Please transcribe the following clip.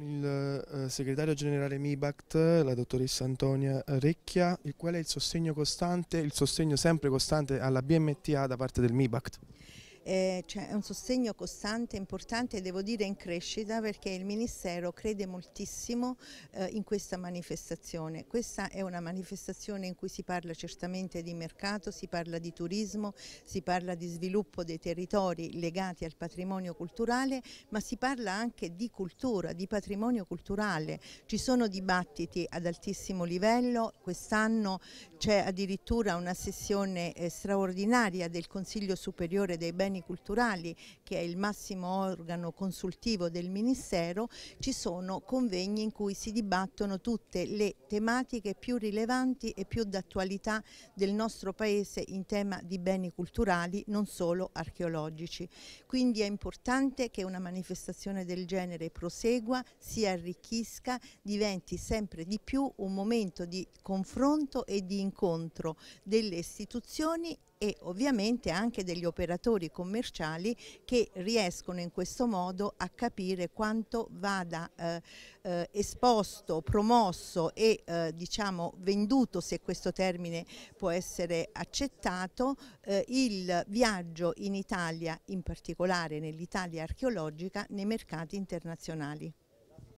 con il eh, segretario generale MIBACT, la dottoressa Antonia Recchia, il quale è il sostegno costante, il sostegno sempre costante alla BMTA da parte del MIBACT eh, c'è cioè un sostegno costante, importante e devo dire in crescita perché il Ministero crede moltissimo eh, in questa manifestazione. Questa è una manifestazione in cui si parla certamente di mercato, si parla di turismo, si parla di sviluppo dei territori legati al patrimonio culturale, ma si parla anche di cultura, di patrimonio culturale. Ci sono dibattiti ad altissimo livello, quest'anno c'è addirittura una sessione eh, straordinaria del Consiglio Superiore dei Beni beni culturali, che è il massimo organo consultivo del Ministero, ci sono convegni in cui si dibattono tutte le tematiche più rilevanti e più d'attualità del nostro Paese in tema di beni culturali, non solo archeologici. Quindi è importante che una manifestazione del genere prosegua, si arricchisca, diventi sempre di più un momento di confronto e di incontro delle istituzioni e ovviamente anche degli operatori commerciali che riescono in questo modo a capire quanto vada eh, eh, esposto, promosso e eh, diciamo venduto, se questo termine può essere accettato, eh, il viaggio in Italia, in particolare nell'Italia archeologica, nei mercati internazionali.